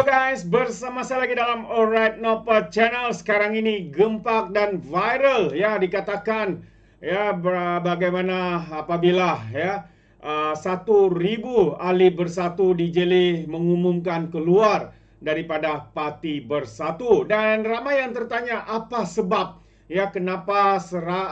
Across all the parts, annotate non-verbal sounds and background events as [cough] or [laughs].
Hello guys, bersama saya lagi dalam Alright Nopa Channel. Sekarang ini gempak dan viral ya dikatakan ya bagaimana apabila ya uh, satu ribu ahli bersatu di Jeli mengumumkan keluar daripada parti bersatu dan ramai yang tertanya apa sebab ya kenapa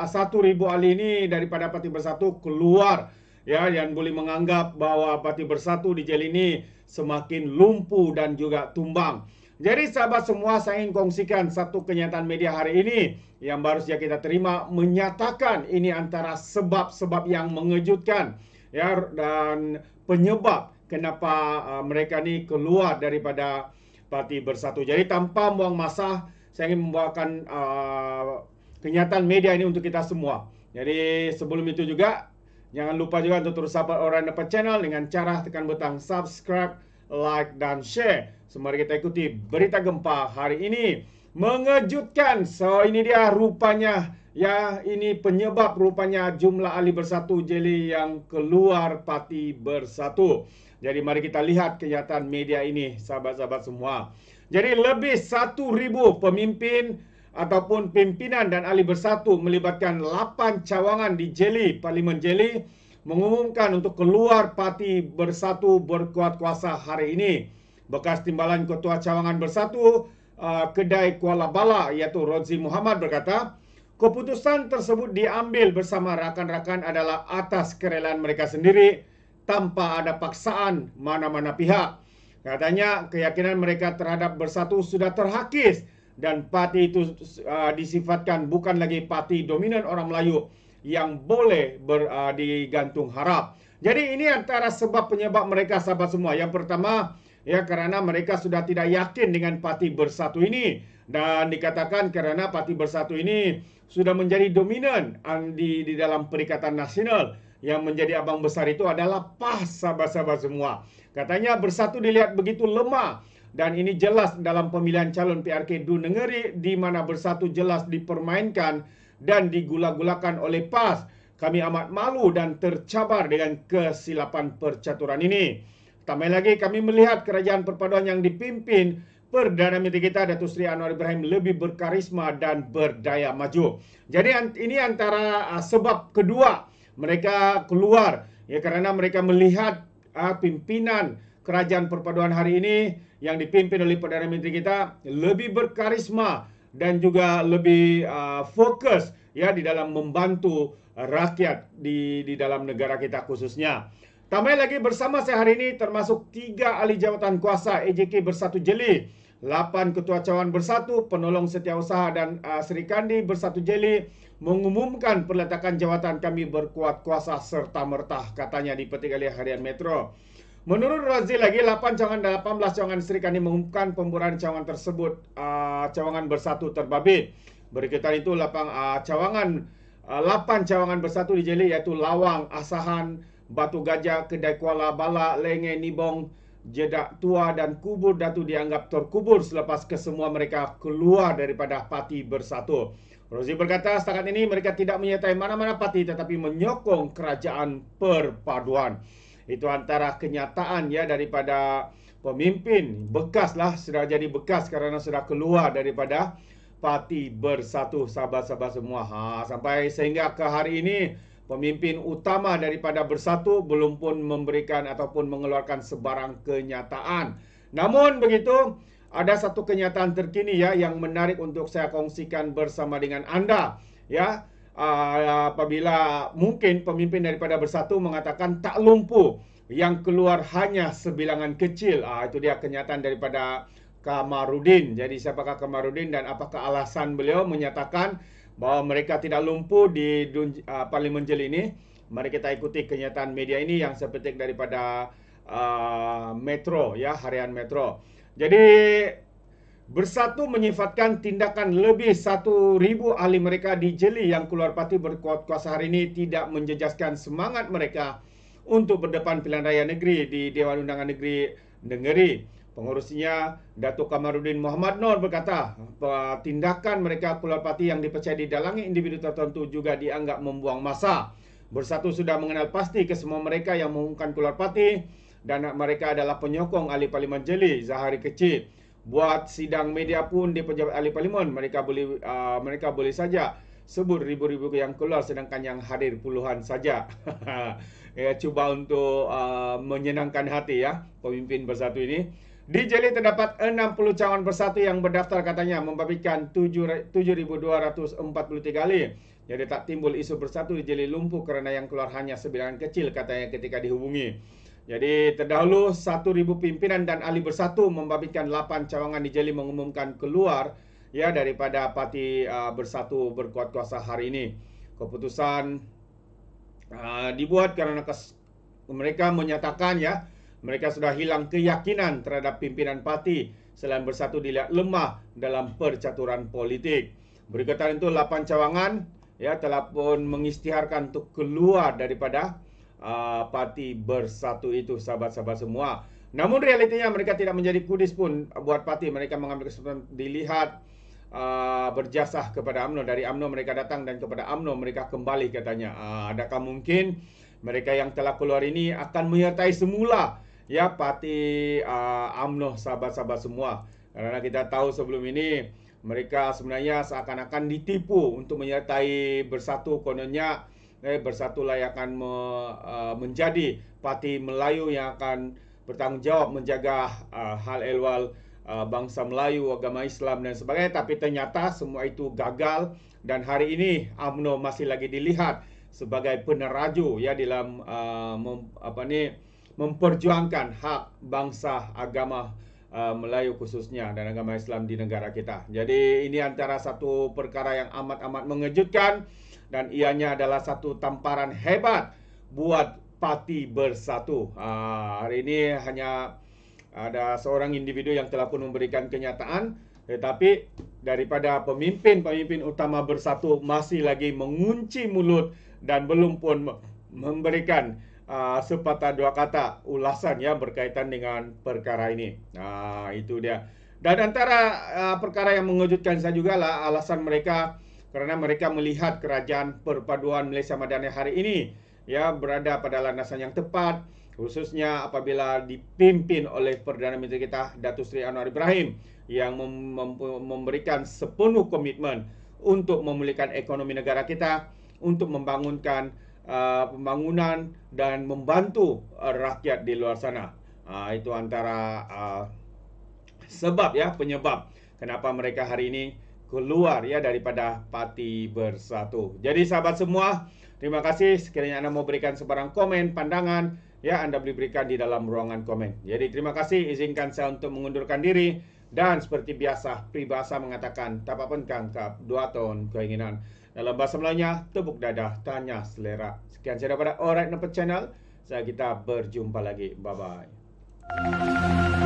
satu ribu ahli ini daripada parti bersatu keluar ya yang boleh menganggap bahawa parti bersatu di jeli ini semakin lumpuh dan juga tumbang. Jadi sahabat semua saya ingin kongsikan satu kenyataan media hari ini yang baru saja kita terima menyatakan ini antara sebab-sebab yang mengejutkan ya dan penyebab kenapa uh, mereka ni keluar daripada parti bersatu. Jadi tanpa buang masa saya ingin membawakan uh, kenyataan media ini untuk kita semua. Jadi sebelum itu juga Jangan lupa juga untuk terus support orang depan channel dengan cara tekan butang subscribe, like dan share. Semari kita ikuti berita gempa hari ini. Mengejutkan. So ini dia rupanya ya ini penyebab rupanya jumlah ahli bersatu jeli yang keluar parti bersatu. Jadi mari kita lihat kenyataan media ini sahabat-sahabat semua. Jadi lebih 1000 pemimpin ataupun pimpinan dan ahli bersatu melibatkan 8 cawangan di Jeli, Parlimen Jeli mengumumkan untuk keluar parti bersatu berkuat kuasa hari ini. Bekas timbalan Ketua Cawangan Bersatu uh, Kedai Kuala Bala iaitu Rozi Muhammad berkata, keputusan tersebut diambil bersama rakan-rakan adalah atas kerelaan mereka sendiri tanpa ada paksaan mana-mana pihak. Katanya keyakinan mereka terhadap bersatu sudah terhakis dan parti itu uh, disifatkan bukan lagi parti dominan orang Melayu yang boleh ber, uh, digantung harap. Jadi ini antara sebab penyebab mereka sahabat semua. Yang pertama ya kerana mereka sudah tidak yakin dengan parti bersatu ini dan dikatakan kerana parti bersatu ini sudah menjadi dominan uh, di di dalam perikatan nasional yang menjadi abang besar itu adalah PAS sahabat-sahabat semua. Katanya bersatu dilihat begitu lemah dan ini jelas dalam pemilihan calon PRK Dun Negeri di mana bersatu jelas dipermainkan dan digula-gulakan oleh PAS. Kami amat malu dan tercabar dengan kesilapan percaturan ini. Tambah lagi kami melihat kerajaan perpaduan yang dipimpin Perdana Menteri kita Datuk Seri Anwar Ibrahim lebih berkarisma dan berdaya maju. Jadi ini antara ah, sebab kedua mereka keluar ya kerana mereka melihat ah, pimpinan kerajaan perpaduan hari ini yang dipimpin oleh Perdana Menteri kita lebih berkarisma dan juga lebih uh, fokus ya di dalam membantu rakyat di di dalam negara kita khususnya. Tambah lagi bersama saya hari ini termasuk tiga ahli jawatan kuasa EJK bersatu jeli, 8 ketua cawan bersatu, penolong setiausaha dan uh, Sri Kandi bersatu jeli mengumumkan perletakan jawatan kami berkuat kuasa serta merta katanya di petik harian Metro. Menurut Razi lagi, 8 cawangan dan 18 cawangan Sri Kandi mengumumkan pemburuan cawangan tersebut uh, cawangan bersatu terbabit. Berikutan itu lapang uh, cawangan uh, ah, 8 cawangan bersatu di Jeli iaitu Lawang, Asahan, Batu Gajah, Kedai Kuala, Balak, Lengen, Nibong, Jedak Tua dan Kubur Datu dianggap terkubur selepas kesemua mereka keluar daripada parti bersatu. Rozi berkata setakat ini mereka tidak menyertai mana-mana parti tetapi menyokong kerajaan perpaduan. Itu antara kenyataan ya daripada pemimpin bekas lah sudah jadi bekas kerana sudah keluar daripada parti bersatu Sabah-Sabah semua. Ha, sampai sehingga ke hari ini pemimpin utama daripada bersatu belum pun memberikan ataupun mengeluarkan sebarang kenyataan. Namun begitu ada satu kenyataan terkini ya yang menarik untuk saya kongsikan bersama dengan anda ya. Ah, apabila mungkin pemimpin daripada Bersatu mengatakan tak lumpuh yang keluar hanya sebilangan kecil. Uh, itu dia kenyataan daripada Kamarudin. Jadi siapakah Kamarudin dan apakah alasan beliau menyatakan bahawa mereka tidak lumpuh di dun- uh, parlimen jeli ini? Mari kita ikuti kenyataan media ini yang sepetik daripada uh, Metro ya, harian Metro. Jadi bersatu menyifatkan tindakan lebih 1,000 ahli mereka di Jeli yang keluar parti berkuat kuasa hari ini tidak menjejaskan semangat mereka untuk berdepan pilihan raya negeri di Dewan Undangan Negeri Negeri. Pengurusnya Datuk Kamarudin Muhammad Nur berkata tindakan mereka keluar parti yang dipercaya dalangi individu tertentu juga dianggap membuang masa. Bersatu sudah mengenal pasti ke semua mereka yang mengumumkan keluar parti dan mereka adalah penyokong ahli parlimen Jeli, Zahari Kecil buat sidang media pun di pejabat ahli parlimen mereka boleh uh, mereka boleh saja sebut ribu-ribu yang keluar sedangkan yang hadir puluhan saja. [laughs] ya cuba untuk uh, menyenangkan hati ya pemimpin bersatu ini. Di Jeli terdapat 60 calon bersatu yang berdaftar katanya membabitkan 7,243 kali. Jadi tak timbul isu bersatu di Jeli lumpuh kerana yang keluar hanya sebilangan kecil katanya ketika dihubungi. Jadi terdahulu 1000 pimpinan dan ahli bersatu membabitkan 8 cawangan di Jeli mengumumkan keluar ya daripada parti uh, bersatu berkuat kuasa hari ini. Keputusan uh, dibuat kerana kes- mereka menyatakan ya mereka sudah hilang keyakinan terhadap pimpinan parti selain bersatu dilihat lemah dalam percaturan politik. Berikutan itu 8 cawangan ya telah pun mengisytiharkan untuk keluar daripada uh, parti bersatu itu sahabat-sahabat semua. Namun realitinya mereka tidak menjadi kudis pun buat parti. Mereka mengambil kesempatan dilihat uh, berjasah kepada Amno. Dari Amno mereka datang dan kepada Amno mereka kembali katanya. Uh, adakah mungkin mereka yang telah keluar ini akan menyertai semula ya parti uh, UMNO sahabat-sahabat semua. Karena kita tahu sebelum ini mereka sebenarnya seakan-akan ditipu untuk menyertai bersatu kononnya eh, bersatu layakkan me, uh, menjadi parti Melayu yang akan bertanggungjawab menjaga uh, hal elwal uh, bangsa Melayu, agama Islam dan sebagainya tapi ternyata semua itu gagal dan hari ini AMNO masih lagi dilihat sebagai peneraju ya dalam uh, mem, apa ni memperjuangkan hak bangsa agama Melayu khususnya dan agama Islam di negara kita. Jadi ini antara satu perkara yang amat-amat mengejutkan dan ianya adalah satu tamparan hebat buat parti bersatu. Ha, hari ini hanya ada seorang individu yang telah pun memberikan kenyataan tetapi daripada pemimpin-pemimpin utama bersatu masih lagi mengunci mulut dan belum pun memberikan uh, sepatah dua kata ulasan ya berkaitan dengan perkara ini. Nah, ha, itu dia. Dan antara uh, perkara yang mengejutkan saya juga lah alasan mereka kerana mereka melihat kerajaan perpaduan Malaysia Madani hari ini ya berada pada landasan yang tepat khususnya apabila dipimpin oleh Perdana Menteri kita Datuk Seri Anwar Ibrahim yang memberikan sepenuh komitmen untuk memulihkan ekonomi negara kita untuk membangunkan uh, pembangunan dan membantu uh, rakyat di luar sana. Uh, itu antara uh, sebab ya penyebab kenapa mereka hari ini keluar ya daripada Pati Bersatu. Jadi sahabat semua, terima kasih sekiranya Anda mau berikan sebarang komen, pandangan, ya Anda boleh berikan di dalam ruangan komen. Jadi terima kasih, izinkan saya untuk mengundurkan diri dan seperti biasa, peribahasa mengatakan tak apa kangkap, dua tahun keinginan. Dalam bahasa Melayunya, tepuk dada, tanya selera. Sekian saya daripada Alright Nepet Channel. Saya kita berjumpa lagi. Bye-bye.